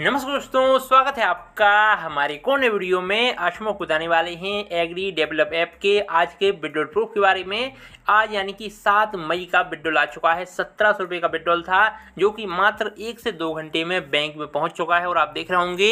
नमस्कार दोस्तों स्वागत है आपका हमारे कोने वीडियो में आज हम बताने वाले हैं एग्री डेवलप ऐप के आज के बिडोल प्रूफ के बारे में आज यानी कि सात मई का बिडोल आ चुका है सत्रह सौ रुपये का बिडोल था जो कि मात्र एक से दो घंटे में बैंक में पहुंच चुका है और आप देख रहे होंगे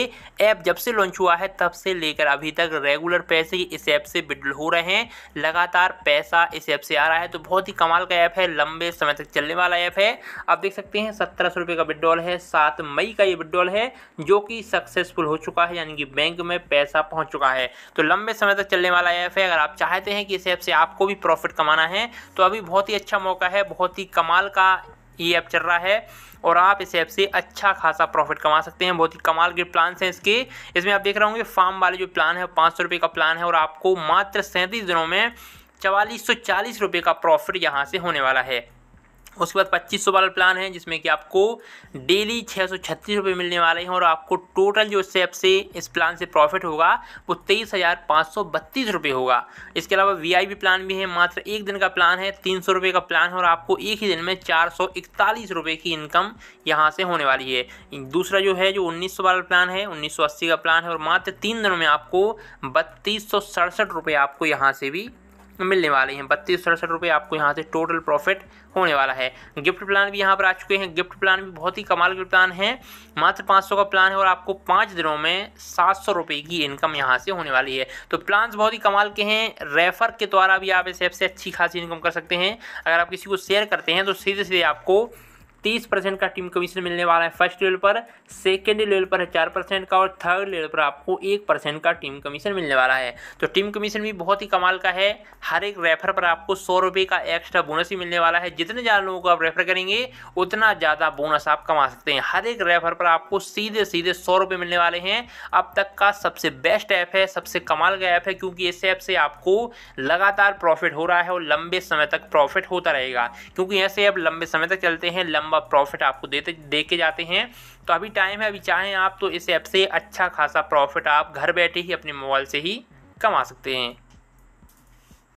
ऐप जब से लॉन्च हुआ है तब से लेकर अभी तक रेगुलर पैसे इस ऐप से बिडोल हो रहे हैं लगातार पैसा इस ऐप से आ रहा है तो बहुत ही कमाल का ऐप है लंबे समय तक चलने वाला ऐप है आप देख सकते हैं सत्रह सौ का बिडोल है सात मई का ये बिडोल है है जो कि सक्सेसफुल हो चुका है यानी कि बैंक में पैसा पहुंच चुका है तो लंबे समय तक चलने वाला ऐप है अगर आप चाहते हैं कि इस ऐप से आपको भी प्रॉफिट कमाना है तो अभी बहुत ही अच्छा मौका है बहुत ही कमाल का ये ऐप चल रहा है और आप इस ऐप से अच्छा खासा प्रॉफिट कमा सकते हैं बहुत ही कमाल के प्लान हैं इसके इसमें आप देख रहे होंगे फार्म वाले जो प्लान है पाँच सौ का प्लान है और आपको मात्र सैंतीस दिनों में चवालीस सौ चालीस रुपये का प्रॉफिट यहाँ से होने वाला है उसके बाद पच्चीस सौ वाला प्लान है जिसमें कि आपको डेली छः सौ छत्तीस रुपये मिलने वाले हैं और आपको टोटल जो इस से इस प्लान से प्रॉफिट होगा वो तेईस हज़ार पाँच सौ बत्तीस रुपये होगा इसके अलावा वीआईपी प्लान भी है मात्र एक दिन का प्लान है तीन सौ रुपये का प्लान है और आपको एक ही दिन में चार सौ इकतालीस रुपये की इनकम यहाँ से होने वाली है दूसरा जो है जो उन्नीस सौ वाला प्लान है उन्नीस सौ अस्सी का प्लान है और मात्र तीन दिनों में आपको बत्तीस सौ सड़सठ रुपये आपको यहाँ से भी मिलने वाले हैं बत्तीस सड़सठ रुपये आपको यहाँ से टोटल प्रॉफिट होने वाला है गिफ्ट प्लान भी यहाँ पर आ चुके हैं गिफ्ट प्लान भी बहुत ही कमाल गिफ्ट प्लान है मात्र पाँच सौ का प्लान है और आपको पाँच दिनों में सात सौ रुपये की इनकम यहाँ से होने वाली है तो प्लान बहुत ही कमाल के हैं रेफर के द्वारा भी आप इस ऐप से अच्छी खासी इनकम कर सकते हैं अगर आप किसी को शेयर करते हैं तो सीधे सीधे आपको तीस परसेंट का टीम कमीशन मिलने वाला है फर्स्ट लेवल पर सेकेंड लेवल पर है चार परसेंट का और थर्ड लेवल पर आपको एक परसेंट का टीम कमीशन मिलने वाला है तो टीम कमीशन भी बहुत ही कमाल का है हर एक रेफर पर आपको सौ रुपये का एक्स्ट्रा बोनस ही मिलने वाला है जितने ज़्यादा लोगों को आप रेफर करेंगे उतना ज़्यादा बोनस आप कमा सकते हैं हर एक रेफर पर आपको सीधे सीधे सौ रुपए मिलने वाले हैं अब तक का सबसे बेस्ट ऐप है सबसे कमाल का ऐप है क्योंकि इस ऐप से आपको लगातार प्रॉफिट हो रहा है और लंबे समय तक प्रॉफिट होता रहेगा क्योंकि ऐसे ऐप लंबे समय तक चलते हैं लंबा लंबा प्रॉफिट आपको देते दे के जाते हैं तो अभी टाइम है अभी चाहें आप तो इस ऐप से अच्छा खासा प्रॉफिट आप घर बैठे ही अपने मोबाइल से ही कमा सकते हैं